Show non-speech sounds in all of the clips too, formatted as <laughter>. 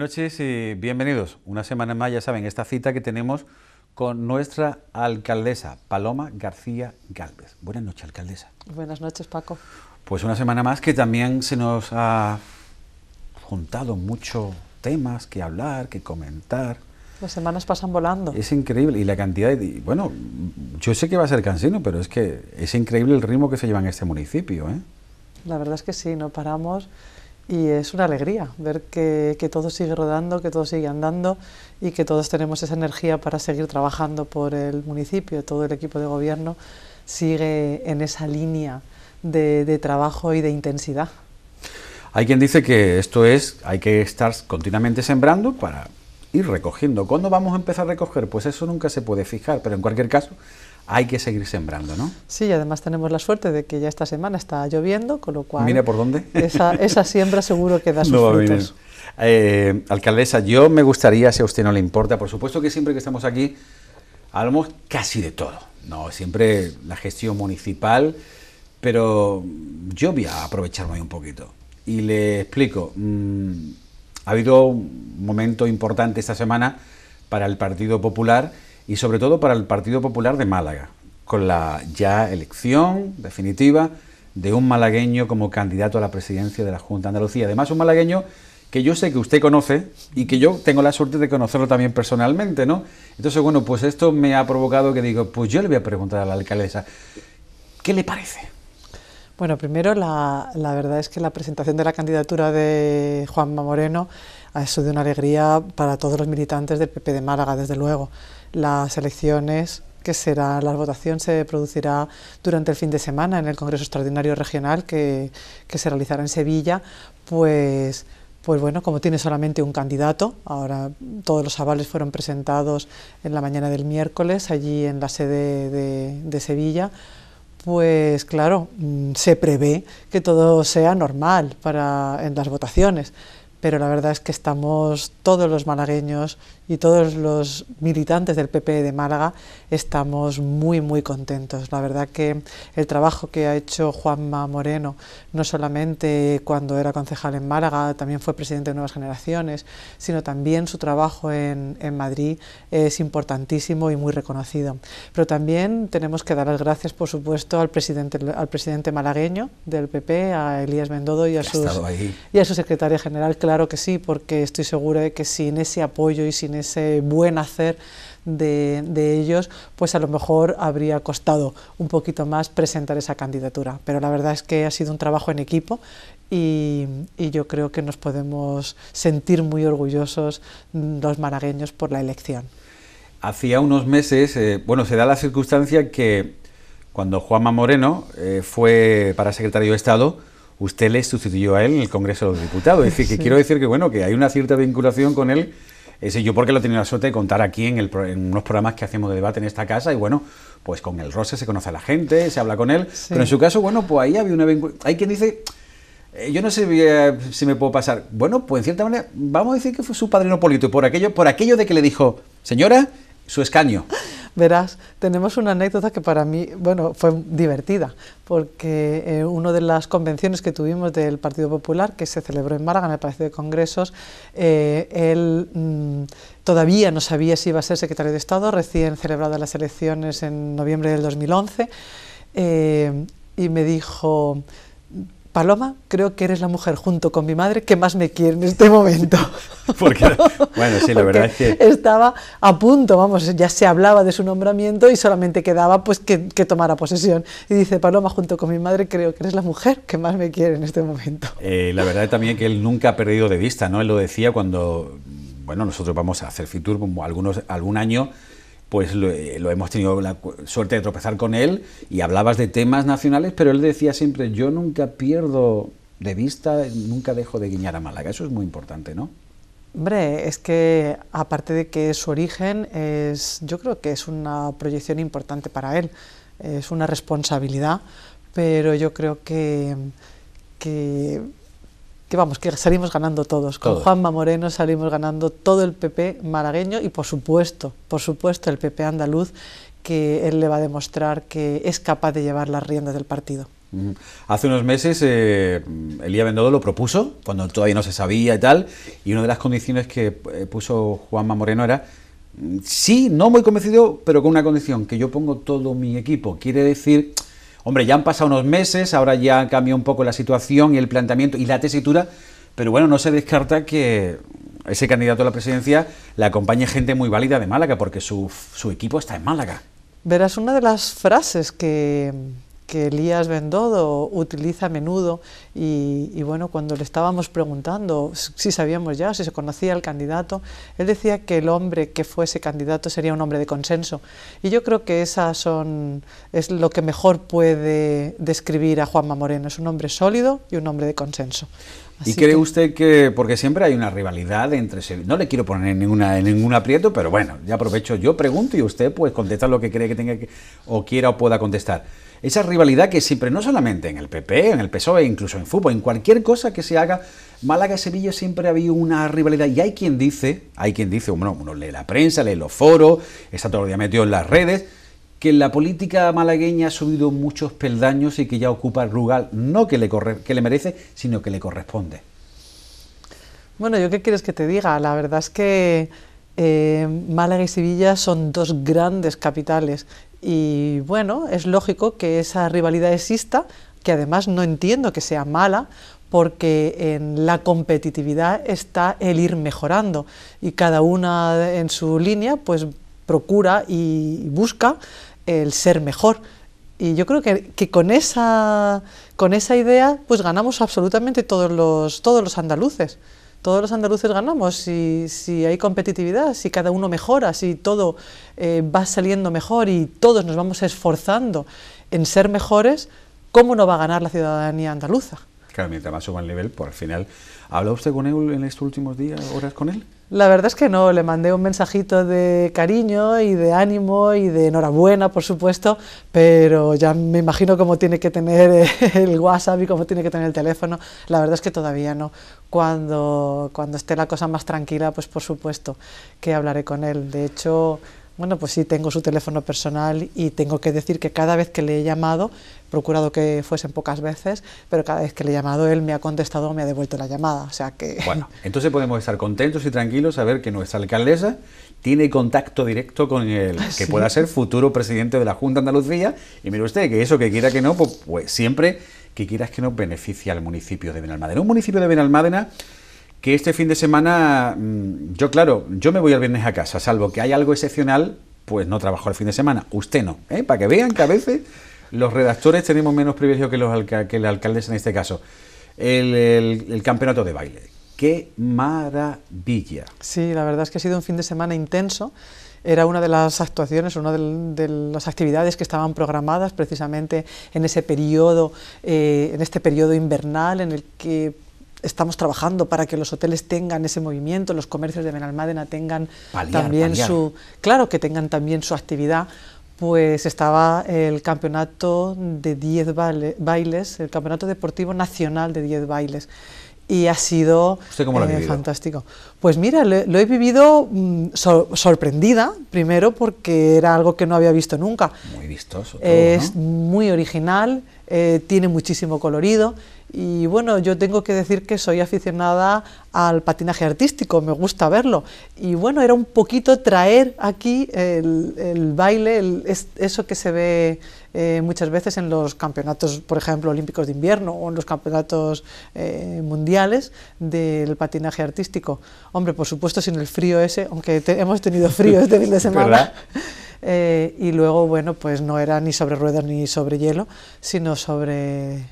noches y eh, bienvenidos. Una semana más, ya saben, esta cita que tenemos con nuestra alcaldesa, Paloma García Galvez. Buenas noches, alcaldesa. Buenas noches, Paco. Pues una semana más que también se nos ha juntado muchos temas que hablar, que comentar. Las semanas pasan volando. Es increíble. Y la cantidad de... Bueno, yo sé que va a ser cansino, pero es que es increíble el ritmo que se lleva en este municipio. ¿eh? La verdad es que sí, no paramos y es una alegría ver que, todo sigue rodando, que todo sigue andando y que todos tenemos esa energía para seguir trabajando por el municipio. Todo el equipo de gobierno sigue en esa línea de, de trabajo y de intensidad. Hay quien dice que esto es, hay que estar continuamente sembrando para ir recogiendo. ¿Cuándo vamos a empezar a recoger? Pues eso nunca se puede fijar, pero en cualquier caso hay que seguir sembrando, ¿no? Sí, además tenemos la suerte de que ya esta semana está lloviendo, con lo cual... Mira por dónde. Esa, siembra seguro que da <laughs> sus frutos. Eh, alcaldesa, yo me gustaría, si a usted no le importa, por supuesto que siempre que estamos aquí hablamos casi de todo, ¿no? Siempre la gestión municipal, pero yo voy a aprovecharme un poquito. Y le explico, mm, ha habido un momento importante esta semana para el Partido Popular y sobre todo para el Partido Popular de Málaga, con la ya elección definitiva de un malagueño como candidato a la presidencia de la Junta de Andalucía. Además, un malagueño que yo sé que usted conoce y que yo tengo la suerte de conocerlo también personalmente, ¿no? Entonces, bueno, pues esto me ha provocado que digo, pues yo le voy a preguntar a la alcaldesa, ¿qué le parece? Bueno, primero la, verdad es que la presentación de la candidatura de Juanma Moreno ha sido una alegría para todos los militantes del PP de Málaga, desde luego las elecciones que será, la votación se producirá durante el fin de semana en el Congreso Extraordinario Regional que, se realizará en Sevilla, pues pues bueno, como tiene solamente un candidato, ahora todos los avales fueron presentados en la mañana del miércoles allí en la sede de, Sevilla, pues claro, mm, se prevé que todo sea normal en las votaciones, pero la verdad es que estamos todos los malagueños y todos los militantes del PP de Málaga estamos muy, muy contentos. La verdad que el trabajo que ha hecho Juanma Moreno, no solamente cuando era concejal en Málaga, también fue presidente de Nuevas Generaciones, sino también su trabajo en, en Madrid es importantísimo y muy reconocido. Pero también tenemos que dar las gracias, por supuesto, al presidente, al presidente malagueño del PP, a Elías mendodo y a, y a su secretaria general. Claro que sí, porque estoy segura de que sin ese apoyo y sin ese buen hacer de, ellos, pues a lo mejor habría costado un poquito más presentar esa candidatura. Pero la verdad es que ha sido un trabajo en equipo y, yo creo que nos podemos sentir muy orgullosos los maragueños por la elección. Hacía unos meses, eh, bueno, se da la circunstancia que cuando Juanma Moreno eh, fue para secretario de Estado, usted le sustituyó a él en el Congreso de los Diputados. Es decir, que quiero decir que bueno, que hay una cierta vinculación con él ese yo porque lo he tenido la suerte de contar aquí en, el, unos programas que hacemos de debate en esta casa y bueno, pues con el Rose se conoce a la gente, se habla con él, pero en su caso, bueno, pues ahí había una... Hay quien dice... Eh, yo no sé eh, si me puedo pasar. Bueno, pues en cierta manera, vamos a decir que fue su padrino político, por aquello, por aquello de que le dijo, señora, su escaño. Verás, tenemos una anécdota que para mí, bueno, fue divertida, porque en eh, una de las convenciones que tuvimos del Partido Popular, que se celebró en Málaga, en el Palacio de Congresos, eh, él mm, todavía no sabía si iba a ser secretario de Estado, recién celebradas las elecciones en noviembre del 2011, eh, y me dijo Paloma, creo que eres la mujer junto con mi madre que más me quiere en este momento. <laughs> Porque, bueno, sí, la verdad es que... Estaba a punto, vamos, ya se hablaba de su nombramiento y solamente quedaba pues que, que, tomara posesión. Y dice, Paloma, junto con mi madre, creo que eres la mujer que más me quiere en este momento. Eh, la verdad es también que él nunca ha perdido de vista, ¿no? Él lo decía cuando, bueno, nosotros vamos a hacer Fitur algunos, algún año pues eh, lo, hemos tenido la suerte de tropezar con él y hablabas de temas nacionales, pero él decía siempre, yo nunca pierdo de vista, nunca dejo de guiñar a Málaga, eso es muy importante, ¿no? Hombre, es que aparte de que su origen es, yo creo que es una proyección importante para él, es una responsabilidad, pero yo creo que, que que vamos, que salimos ganando todos. Con Juan Juanma Moreno salimos ganando todo el PP malagueño y por supuesto, por supuesto el PP andaluz, que él le va a demostrar que es capaz de llevar las riendas del partido. Hace unos meses eh, Elía Bendodo lo propuso, cuando todavía no se sabía y tal, y una de las condiciones que eh, puso Juanma Moreno era, mm, sí, no muy convencido, pero con una condición, que yo pongo todo mi equipo. Quiere decir Hombre, ya han pasado unos meses, ahora ya cambiado un poco la situación y el planteamiento y la tesitura, pero bueno, no se descarta que ese candidato a la presidencia le acompañe gente muy válida de Málaga, porque su equipo está en Málaga. Verás, una de las frases que, que Elías Bendodo utiliza a menudo y, bueno, cuando le estábamos preguntando si sabíamos ya, si se conocía el candidato, él decía que el hombre que fuese candidato sería un hombre de consenso y yo creo que esas son, es lo que mejor puede describir a Juanma Moreno, es un hombre sólido y un hombre de consenso. ¿Y cree usted que, porque siempre hay una rivalidad entre, no le quiero poner ninguna, en ningún aprieto, pero bueno, ya aprovecho, yo pregunto y usted pues contesta lo que cree que tenga que, o quiera o pueda contestar. Esa rivalidad que siempre, no solamente en el PP, en el PSOE, incluso en fútbol, en cualquier cosa que se haga, Málaga-Sevilla siempre ha habido una rivalidad y hay quien dice, hay quien dice, bueno, uno lee la prensa, lee los foros, está todo el día metido en las redes, que la política malagueña ha subido muchos peldaños y que ya ocupa el rugal, no que le, corre, que le merece, sino que le corresponde. Bueno, ¿yo qué quieres que te diga? La verdad es que eh, Málaga y Sevilla son dos grandes capitales y bueno, es lógico que esa rivalidad exista, que además no entiendo que sea mala, porque en la competitividad está el ir mejorando y cada una en su línea pues procura y busca el ser mejor. Y yo creo que, con, esa, con esa idea pues ganamos absolutamente todos los, todos los andaluces. Todos los andaluces ganamos si, si hay competitividad, si cada uno mejora, si todo eh, va saliendo mejor y todos nos vamos esforzando en ser mejores, ¿cómo no va a ganar la ciudadanía andaluza? Claro, mientras más suba el nivel, por el final. ¿Habla usted con él en estos últimos días, horas con él? La verdad es que no, le mandé un mensajito de cariño y de ánimo y de enhorabuena, por supuesto, pero ya me imagino cómo tiene que tener <laughs> el WhatsApp y cómo tiene que tener el teléfono. La verdad es que todavía no. Cuando, cuando esté la cosa más tranquila, pues por supuesto que hablaré con él. De hecho, bueno, pues sí, tengo su teléfono personal y tengo que decir que cada vez que le he llamado, procurado que fuesen pocas veces, pero cada vez que le he llamado él me ha contestado o me ha devuelto la llamada, o sea que... <laughs> Bueno, entonces podemos estar contentos y tranquilos a ver que nuestra alcaldesa tiene contacto directo con el <laughs> que pueda ser futuro presidente de la Junta de Andalucía y mire usted que eso que quiera que no, pues, pues siempre que quieras que no, beneficie al municipio de Benalmádena. Un municipio de Benalmádena que este fin de semana, mm, yo claro, yo me voy al viernes a casa, salvo que hay algo excepcional, pues no trabajo el fin de semana. Usted no, ¿eh? para que vean que a veces los redactores tenemos menos privilegio que los que alcaldes en este caso. El, campeonato de baile. ¡Qué maravilla! Sí, la verdad es que ha sido un fin de semana intenso. Era una de las actuaciones, una de, las actividades que estaban programadas precisamente en ese periodo, eh, en este periodo invernal en el que estamos trabajando para que los hoteles tengan ese movimiento, los comercios de Benalmádena tengan también su, claro que tengan también su actividad, pues estaba el campeonato de 10 bailes, el campeonato deportivo nacional de 10 bailes y ha sido eh, fantástico. Pues mira, lo, he vivido mm, sorprendida, primero porque era algo que no había visto nunca. Muy vistoso. es muy original, eh, tiene muchísimo colorido y bueno, yo tengo que decir que soy aficionada al patinaje artístico, me gusta verlo. Y bueno, era un poquito traer aquí el, baile, eso que se ve eh, muchas veces en los campeonatos, por ejemplo, olímpicos de invierno o en los campeonatos eh, mundiales del patinaje artístico. Hombre, por supuesto, sin el frío ese, aunque hemos tenido frío este fin de <laughs> semana. Eh, y luego, bueno, pues no era ni sobre ruedas ni sobre hielo, sino sobre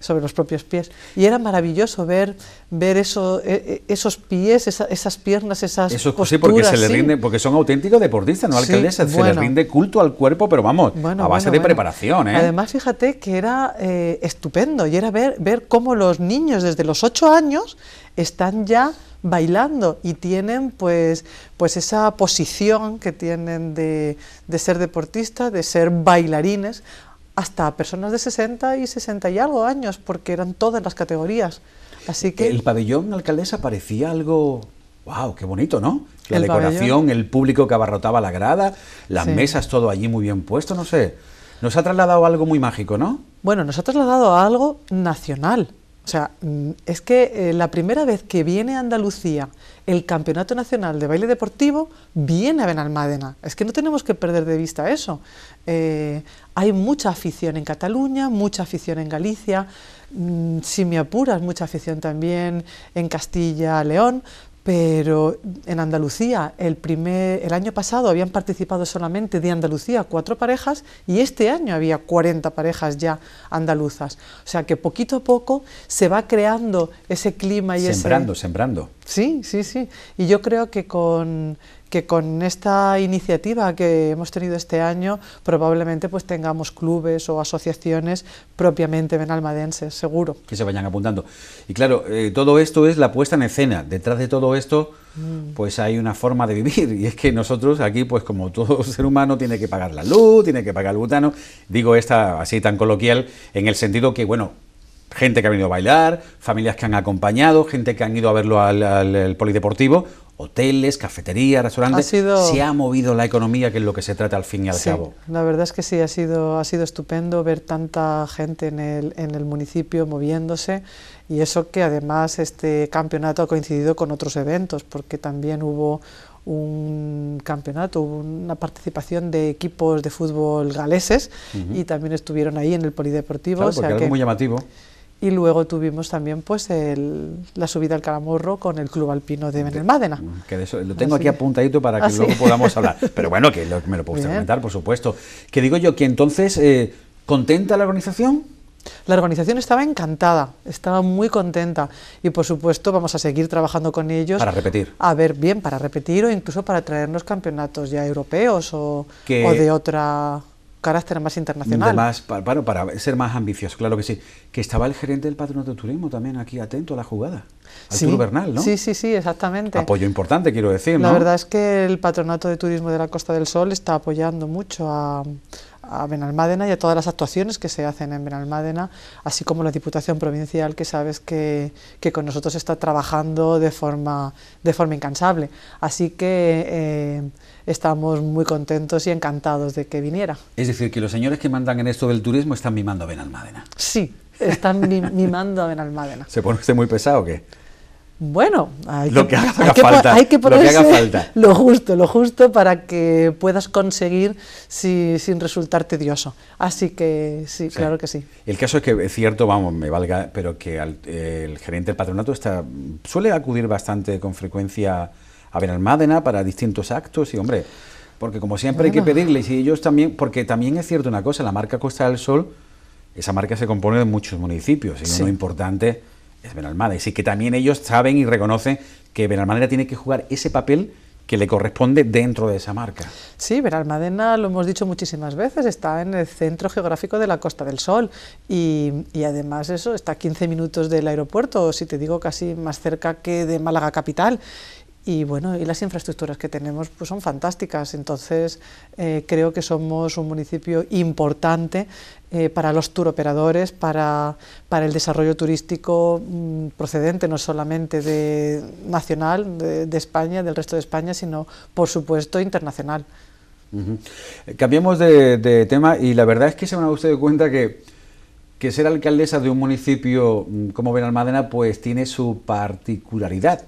sobre los propios pies. Y era maravilloso ver, ver eso, e, e, esos pies, esas piernas, esas Eso posturas, sí, porque se le rinde, porque son auténticos deportistas, ¿no? Alcaldesa, se les rinde culto al cuerpo, pero vamos, a base de preparación. ¿eh? Además, fíjate que era eh, estupendo y era ver, ver cómo los niños desde los 8 años están ya bailando y tienen pues, pues esa posición que tienen de, de ser deportista, de ser bailarines, hasta personas de 60 y 60 y algo años, porque eran todas las categorías. Así que... El pabellón alcaldesa parecía algo... ¡Wow! ¡Qué bonito, ¿no? La decoración, el público que abarrotaba la grada, las mesas, todo allí muy bien puesto, no sé. Nos ha trasladado algo muy mágico, ¿no? Bueno, nos ha trasladado a algo nacional. O sea, mm, es que eh, la primera vez que viene a Andalucía el Campeonato Nacional de Baile Deportivo, viene a Benalmádena. Es que no tenemos que perder de vista eso. Eh, hay mucha afición en Cataluña, mucha afición en Galicia, mm, si me apuras, mucha afición también en Castilla, León. Pero en Andalucía, el, primer, el año pasado habían participado solamente de Andalucía cuatro parejas y este año había 40 parejas ya andaluzas. O sea que poquito a poco se va creando ese clima y ese... Sembrando, sembrando. Sí, sí, sí. Y yo creo que con, que con esta iniciativa que hemos tenido este año probablemente pues tengamos clubes o asociaciones propiamente benalmadenses, seguro. Que se vayan apuntando. Y claro, eh, todo esto es la puesta en escena. Detrás de todo esto mm. pues hay una forma de vivir <laughs> y es que nosotros aquí pues como todo <laughs> ser humano tiene que pagar la luz, tiene que pagar el butano, digo esta así tan coloquial en el sentido que bueno, gente que ha venido a bailar, familias que han acompañado, gente que han ido a verlo al, polideportivo, hoteles, cafeterías, restaurantes. Se ha movido la economía, que es lo que se trata al fin y al cabo. La verdad es que sí, ha sido, ha sido estupendo ver tanta gente en el, en el municipio moviéndose y eso que además este campeonato ha coincidido con otros eventos, porque también hubo un campeonato, una participación de equipos de fútbol galeses y también estuvieron ahí en el polideportivo. o sea algo muy llamativo y luego tuvimos también pues la subida al Calamorro con el Club Alpino de Benelmádena. Mm, que lo tengo aquí apuntadito para que ah, luego <laughs> podamos hablar. Pero bueno, que me lo puedo comentar, por supuesto. Que digo yo que entonces, eh, ¿contenta la organización? La organización estaba encantada, estaba muy contenta y por supuesto vamos a seguir trabajando con ellos. Para repetir. A ver, bien, para repetir o incluso para traernos campeonatos ya europeos o, o de otra carácter más internacional. Más, para, para ser más ambicioso, claro que sí. Que estaba el gerente del patronato de turismo también aquí atento a la jugada. Arturo sí, Bernal, ¿no? Sí, sí, sí, exactamente. Apoyo importante, quiero decir, ¿no? La verdad es que el patronato de turismo de la Costa del Sol está apoyando mucho a a Benalmádena y a todas las actuaciones que se hacen en Benalmádena, así como la Diputación Provincial, que sabes que, con nosotros está trabajando de forma, de forma incansable. Así que eh, estamos muy contentos y encantados de que viniera. Es decir, que los señores que mandan en esto del turismo están mimando a Benalmádena. Sí, están mimando a Benalmádena. ¿Se pone usted muy pesado o qué? Bueno, hay que, lo, justo, lo justo para que puedas conseguir sin resultar tedioso. Así que sí, claro que sí. El caso es que es cierto, vamos, me valga, pero que el gerente del patronato está, suele acudir bastante con frecuencia a Benalmádena para distintos actos y hombre, porque como siempre hay que pedirles y ellos también, porque también es cierto una cosa, la marca Costa del Sol, esa marca se compone de muchos municipios y no uno importante es Benalmádena. y que también ellos saben y reconocen que Benalmádena tiene que jugar ese papel que le corresponde dentro de esa marca. Sí, Benalmádena, lo hemos dicho muchísimas veces, está en el centro geográfico de la Costa del Sol y, además eso está a 15 minutos del aeropuerto, ...o si te digo casi más cerca que de Málaga capital y bueno, y las infraestructuras que tenemos pues son fantásticas, entonces eh, creo que somos un municipio importante eh, para los turoperadores, para, para el desarrollo turístico mm, procedente no solamente de nacional, de, España, del resto de España, sino por supuesto internacional. Eh, cambiemos de, tema y la verdad es que se van a usted cuenta que que ser alcaldesa de un municipio mm, como Benalmádena pues tiene su particularidad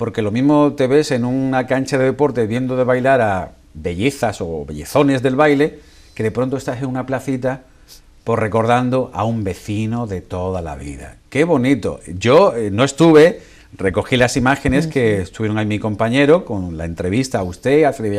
porque lo mismo te ves en una cancha de deporte viendo de bailar a bellezas o bellezones del baile, que de pronto estás en una placita por pues recordando a un vecino de toda la vida. Qué bonito. Yo eh, no estuve, recogí las imágenes que estuvieron ahí mi compañero con la entrevista a usted, a Freddy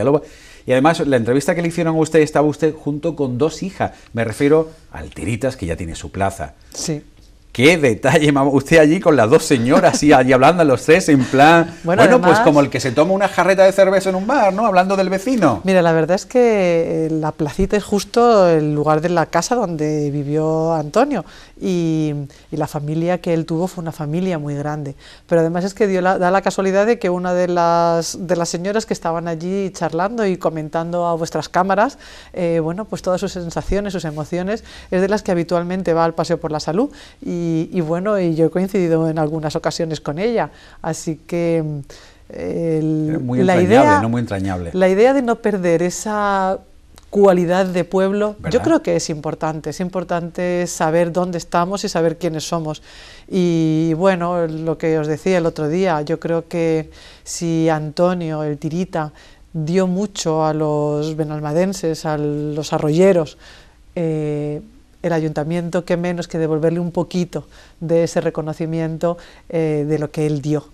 y además la entrevista que le hicieron a usted estaba usted junto con dos hijas. Me refiero al Tiritas, que ya tiene su plaza. Sí. Qué detalle, Usted allí con las dos señoras y hablando a los tres en plan. <laughs> Bueno, pues como el que se toma una jarreta de cerveza en un bar, ¿no? Hablando del vecino. Mira, la verdad es que eh, la placita es justo el lugar de la casa donde vivió Antonio. Y, la familia que él tuvo fue una familia muy grande. Pero además es que dio da la casualidad de que una de las, de las señoras que estaban allí charlando y comentando a vuestras cámaras, eh, bueno, pues todas sus sensaciones, sus emociones, es de las que habitualmente va al paseo por la salud. Y y, bueno, y yo he coincidido en algunas ocasiones con ella, así que... la idea, muy La idea de no perder esa cualidad de pueblo, yo creo que es importante, es importante saber dónde estamos y saber quiénes somos. Y bueno, lo que os decía el otro día, yo creo que si Antonio, el tirita, dio mucho a los benalmadenses, a los arroyeros, eh, el ayuntamiento, que menos que devolverle un poquito de ese reconocimiento eh, de lo que él dio.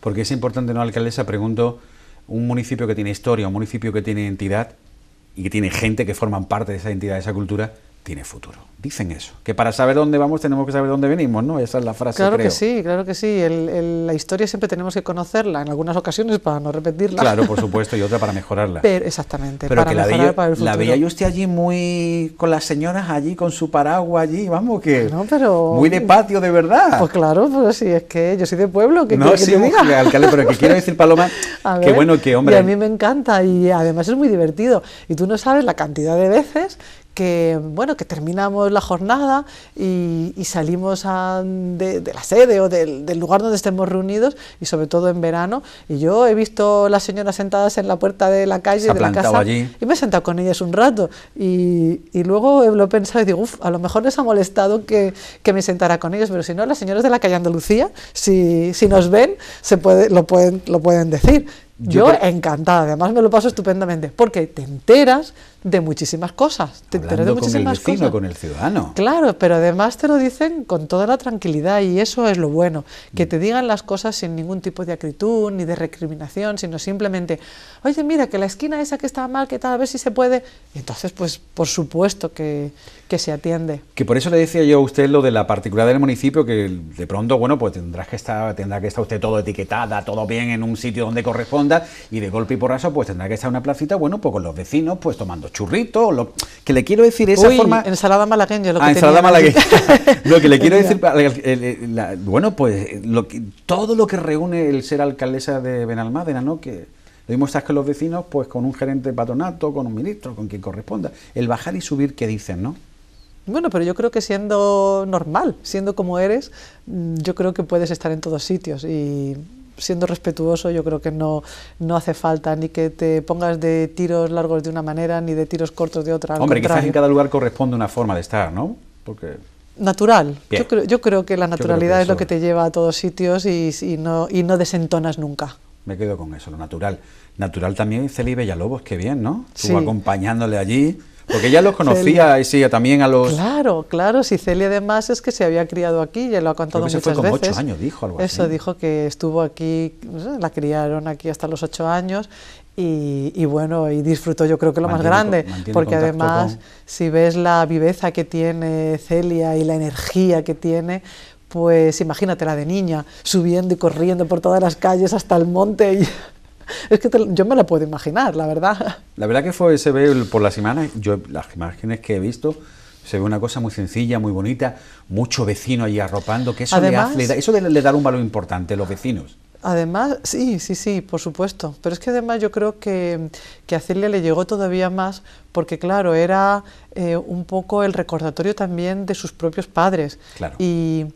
Porque es importante, ¿no, alcaldesa? Pregunto, un municipio que tiene historia, un municipio que tiene entidad y que tiene gente que forman parte de esa entidad, de esa cultura, tiene futuro. Dicen eso, que para saber dónde vamos tenemos que saber dónde venimos, ¿no? Esa es la frase. Claro que sí, claro que sí. la historia siempre tenemos que conocerla, en algunas ocasiones para no repetirla. Claro, por <laughs> supuesto, y otra para mejorarla. Pero, exactamente, Pero para que la el futuro. La veía yo usted allí muy con las señoras allí, con su paraguas allí, vamos, que no, pero, muy de patio de verdad. Pues claro, pues sí, es que yo soy de pueblo, que no, sí, alcalde, pero que quiero <laughs> decir, Paloma, que bueno, que hombre... Y a mí me encanta y además es muy divertido. Y tú no sabes la cantidad de veces que, bueno, que terminamos la jornada y, salimos de, la sede o del, lugar donde estemos reunidos y sobre todo en verano. Y yo he visto las señoras sentadas en la puerta de la calle, de la casa, allí. y me he sentado con ellas un rato. Y, y luego lo he pensado y digo, uff, a lo mejor les ha molestado que, que, me sentara con ellas, pero si no, las señoras de la calle Andalucía, si, si nos ven, se puede, lo, pueden, lo pueden decir. Yo, encantada, además me lo paso estupendamente, porque te enteras de muchísimas cosas. Te Hablando muchísimas con el con el ciudadano. Claro, pero además te lo dicen con toda la tranquilidad y eso es lo bueno, que mm. te digan las cosas sin ningún tipo de acritud ni de recriminación, sino simplemente, oye, mira, que la esquina esa que está mal, que tal, a ver si se puede. Y entonces, pues, por supuesto que, que se atiende. Que por eso le decía yo a usted lo de la particularidad del municipio, que de pronto, bueno, pues tendrás que estar, tendrá que estar usted todo etiquetada, todo bien en un sitio donde corresponda, y de golpe y porraso, pues tendrá que estar una placita, bueno, pues con los vecinos, pues tomando Churrito, lo... que le quiero decir esa forma... ensalada malagueña, lo ah, que ensalada malagueña. <laughs> lo que le quiero decir, bueno, pues todo lo que reúne el ser alcaldesa de Benalmádena, ¿no? Que lo muestras estás que los vecinos, pues con un gerente de patronato, con un ministro, con quien corresponda. El bajar y subir ¿qué dicen, ¿no? Bueno, pero yo creo que siendo normal, siendo como eres, mm, yo creo que puedes estar en todos sitios y siendo respetuoso, yo creo que no, no hace falta ni que te pongas de tiros largos de una manera ni de tiros cortos de otra. Hombre, quizás en cada lugar corresponde una forma de estar, ¿no? Porque natural. Yo creo, yo creo, que la naturalidad es lo que te lleva a todos sitios y, no, y no desentonas nunca. Me quedo con eso, lo natural. Natural también Celi lobos qué bien, ¿no? Estuvo acompañándole allí. Porque ya los conocía y sí, también a los... Claro, claro, si Celia además es que se había criado aquí, ya lo ha contado muchas veces. fue como ocho años, dijo algo Eso, dijo que estuvo aquí, la criaron aquí hasta los ocho años y, bueno, y disfrutó yo creo que lo más grande, porque además si ves la viveza que tiene Celia y la energía que tiene, pues imagínatela de niña, subiendo y corriendo por todas las calles hasta el monte y... <laughs> es que yo me la puedo imaginar, la verdad. La verdad que fue, se ve por las imágenes, yo las imágenes que he visto, se ve una cosa muy sencilla, muy bonita, mucho vecino allí arropando, que eso, le, da, un valor importante a los vecinos. Además, sí, sí, sí, por supuesto. Pero es que además yo creo que, que a Celia le llegó todavía más porque, claro, era eh, un poco el recordatorio también de sus propios padres. Y,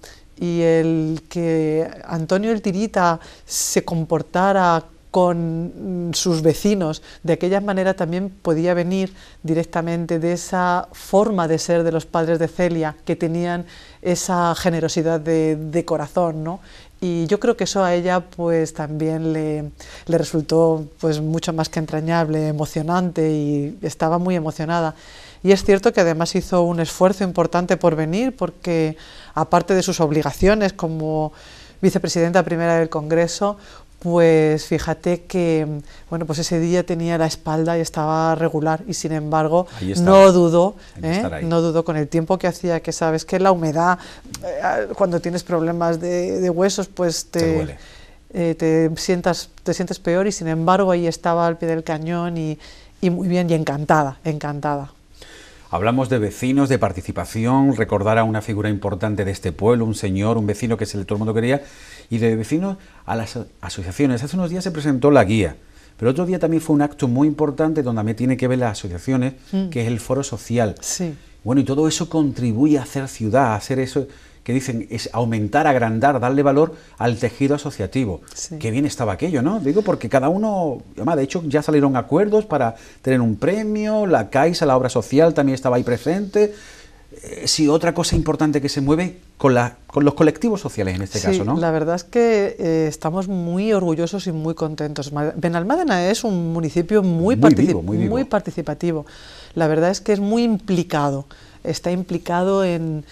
y el que Antonio el Tirita se comportara con mm, sus vecinos. De aquella manera también podía venir directamente de esa forma de ser de los padres de Celia, que tenían esa generosidad de, corazón, ¿no? Y yo creo que eso a ella pues también le, le, resultó pues mucho más que entrañable, emocionante y estaba muy emocionada. Y es cierto que además hizo un esfuerzo importante por venir porque aparte de sus obligaciones como vicepresidenta primera del Congreso, pues fíjate que bueno pues ese día tenía la espalda y estaba regular y sin embargo no dudó ¿eh? no con el tiempo que hacía que sabes que la humedad eh, cuando tienes problemas de, huesos pues eh, te, sientas te sientes peor y sin embargo ahí estaba al pie del cañón y, muy bien y encantada encantada Hablamos de vecinos, de participación, recordar a una figura importante de este pueblo, un señor, un vecino que se le todo el mundo quería y de vecinos a las asociaciones. Hace unos días se presentó la guía, pero otro día también fue un acto muy importante donde también tiene que ver las asociaciones, mm. que es el foro social. Sí. Bueno, y todo eso contribuye a hacer ciudad, a hacer eso que dicen es aumentar, agrandar, darle valor al tejido asociativo. Sí. Qué bien estaba aquello, ¿no? Digo, porque cada uno, además, de hecho ya salieron acuerdos para tener un premio, la Caixa, la obra social también estaba ahí presente. Eh, si otra cosa importante que se mueve con, los colectivos sociales en este caso, ¿no? La verdad es que eh, estamos muy orgullosos y muy contentos. Benalmádena es un municipio muy, muy, muy participativo. La verdad es que es muy implicado está implicado en,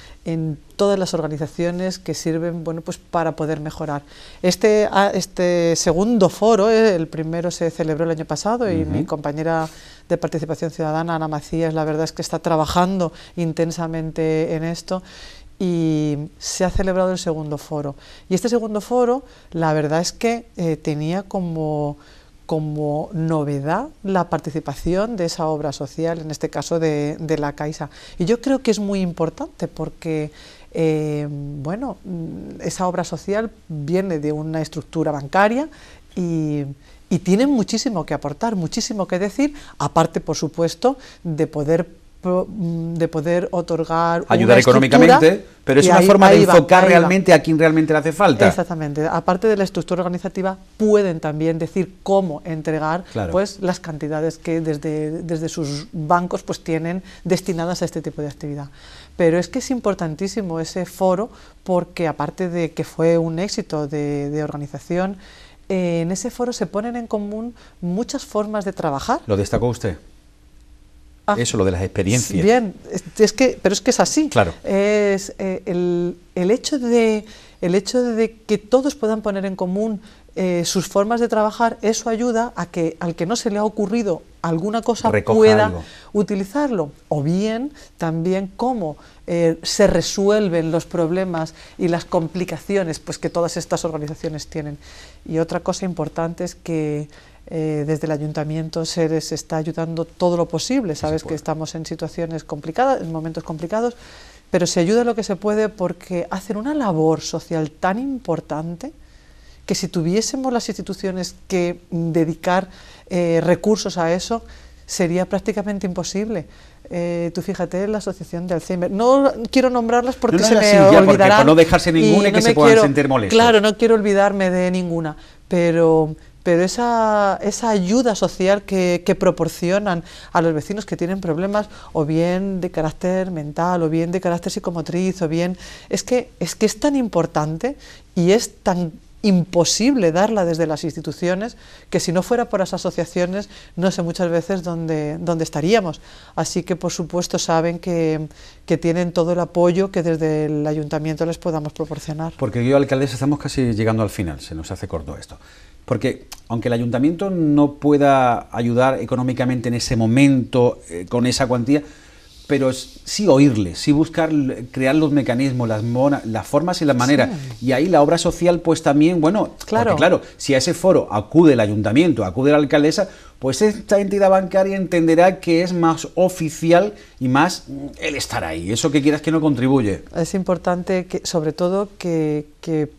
todas las organizaciones que sirven bueno, pues para poder mejorar. Este, ah, este segundo foro, eh, el primero se celebró el año pasado y mi compañera de Participación Ciudadana, Ana Macías, la verdad es que está trabajando intensamente en esto y se ha celebrado el segundo foro. Y este segundo foro, la verdad es que eh, tenía como como novedad la participación de esa obra social, en este caso de, la Caixa. Y yo creo que es muy importante porque eh, bueno, mm, esa obra social viene de una estructura bancaria y, tiene muchísimo que aportar, muchísimo que decir, aparte, por supuesto, de poder Mm, de poder otorgar ayudar económicamente, pero es una forma de enfocar realmente a quien realmente le hace falta. Exactamente. Aparte de la estructura organizativa, pueden también decir cómo entregar pues las cantidades que desde, sus bancos pues tienen destinadas a este tipo de actividad. Pero es que es importantísimo ese foro porque aparte de que fue un éxito de, organización, eh, en ese foro se ponen en común muchas formas de trabajar. Lo destacó usted. Ah, eso, lo de las experiencias. Bien, es que, pero es que es así. Claro. Es, eh, el, hecho de, el hecho de que todos puedan poner en común eh, sus formas de trabajar, eso ayuda a que al que no se le ha ocurrido alguna cosa pueda utilizarlo. O bien también cómo eh, se resuelven los problemas y las complicaciones pues, que todas estas organizaciones tienen. Y otra cosa importante es que eh, desde el ayuntamiento se está ayudando todo lo posible. Sabes que estamos en situaciones complicadas, en momentos complicados, pero se ayuda lo que se puede porque hacen una labor social tan importante que si tuviésemos las instituciones que dedicar eh, recursos a eso, sería prácticamente imposible. Eh, tú fíjate en la asociación de Alzheimer. No quiero nombrarlas porque no se me olvidarán. no dejarse ninguna y, que se puedan sentir molestos. Claro, no quiero olvidarme de ninguna, pero pero esa, ayuda social que, proporcionan a los vecinos que tienen problemas, o bien de carácter mental, o bien de carácter psicomotriz, o bien... Es que es, tan importante y es tan imposible darla desde las instituciones, que si no fuera por las asociaciones, no sé muchas veces dónde, estaríamos. Así que, por supuesto, saben que, que, tienen todo el apoyo que desde el ayuntamiento les podamos proporcionar. Porque yo, alcaldesa, estamos casi llegando al final, se nos hace corto esto. Porque aunque el ayuntamiento no pueda ayudar económicamente en ese momento eh, con esa cuantía, pero sí oírle, sí buscar crear los mecanismos, las, formas y las maneras. Y ahí la obra social, pues también, bueno, claro. claro, si a ese foro acude el ayuntamiento, acude la alcaldesa, pues esta entidad bancaria entenderá que es más oficial y más mm, el estar ahí. Eso que quieras que no contribuye. Es importante, que, sobre todo, que,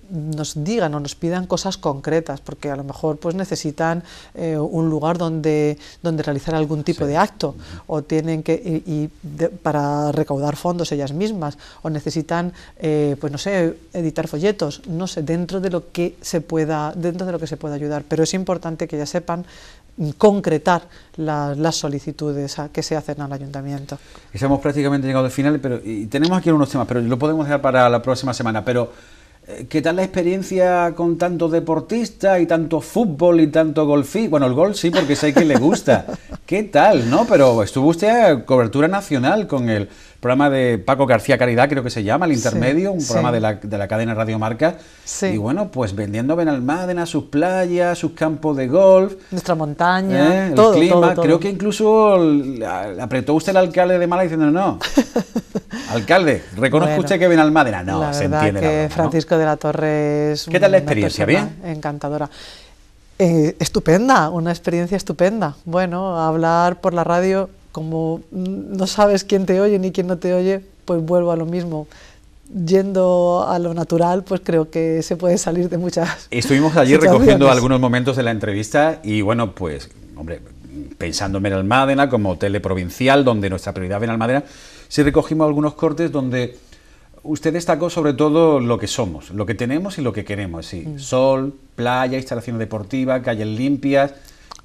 nos digan o nos pidan cosas concretas, porque a lo mejor pues necesitan eh, un lugar donde, donde realizar algún tipo de acto, o tienen que y, para recaudar fondos ellas mismas, o necesitan eh, pues no sé editar folletos, no sé dentro de lo que se pueda dentro de lo que se pueda ayudar, pero es importante que ya sepan concretar las solicitudes a, que se hacen al ayuntamiento. Estamos prácticamente llegado al final, pero y tenemos aquí unos temas, pero lo podemos dejar para la próxima semana. Pero eh, ¿Qué tal la experiencia con tanto deportista y tanto fútbol y tanto golfí? Bueno, el golf sí, porque sé que le gusta. <laughs> ¿Qué tal, no? Pero estuvo usted a cobertura nacional con el programa de Paco García Caridad, creo que se llama, El Intermedio, un programa de, la, de, la, cadena Radio Marca. Sí. Y bueno, pues vendiendo Benalmádena, sus playas, sus campos de golf. Nuestra montaña, ¿Eh? el clima. Creo que incluso apretó usted el alcalde de Málaga diciendo, no, <laughs> alcalde, reconozco usted que Benalmádena. No, la se entiende. Que Francisco de la Torre es... ¿Qué tal la experiencia? ¿Bien? Encantadora. Eh, estupenda, una experiencia estupenda. Bueno, hablar por la radio, como no sabes quién te oye ni quién no te oye, pues vuelvo a lo mismo yendo a lo natural, pues creo que se puede salir de muchas. Estuvimos allí recogiendo algunos momentos de la entrevista y bueno, pues, hombre, ...pensándome en Almádena como teleprovincial... donde nuestra prioridad Almádena, sí recogimos algunos cortes donde Usted destacó sobre todo lo que somos, lo que tenemos y lo que queremos. Sí. Mm. Sol, playa, instalaciones deportivas, calles limpias,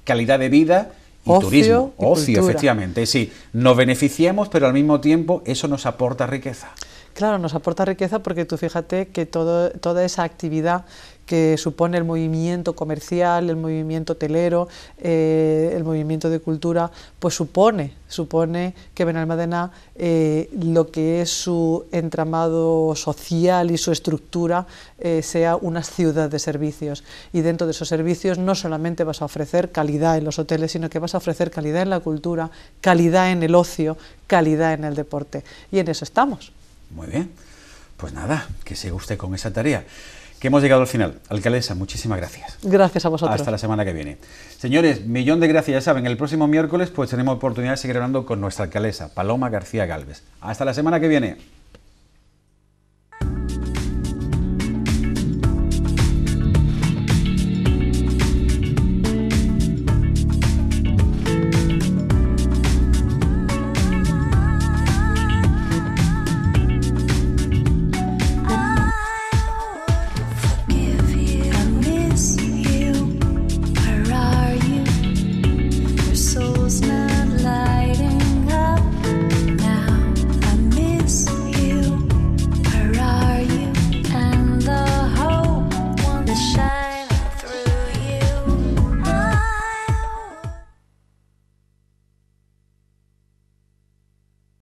calidad de vida y turismo. ocio, efectivamente. Sí, nos beneficiamos, pero al mismo tiempo eso nos aporta riqueza. Claro, nos aporta riqueza porque tú fíjate que toda esa actividad que supone el movimiento comercial, el movimiento hotelero, eh, el movimiento de cultura, pues supone, supone que Benalmádena eh, lo que es su entramado social y su estructura eh, sea una ciudad de servicios. Y dentro de esos servicios no solamente vas a ofrecer calidad en los hoteles, sino que vas a ofrecer calidad en la cultura, calidad en el ocio, calidad en el deporte. Y en eso estamos. Muy bien. Pues nada, que siga usted con esa tarea. Que hemos llegado al final. Alcaldesa, muchísimas gracias. Gracias a vosotros. Hasta la semana que viene. Señores, millón de gracias. Ya saben, el próximo miércoles pues tenemos oportunidad de seguir hablando con nuestra alcaldesa, Paloma García Galvez. Hasta la semana que viene.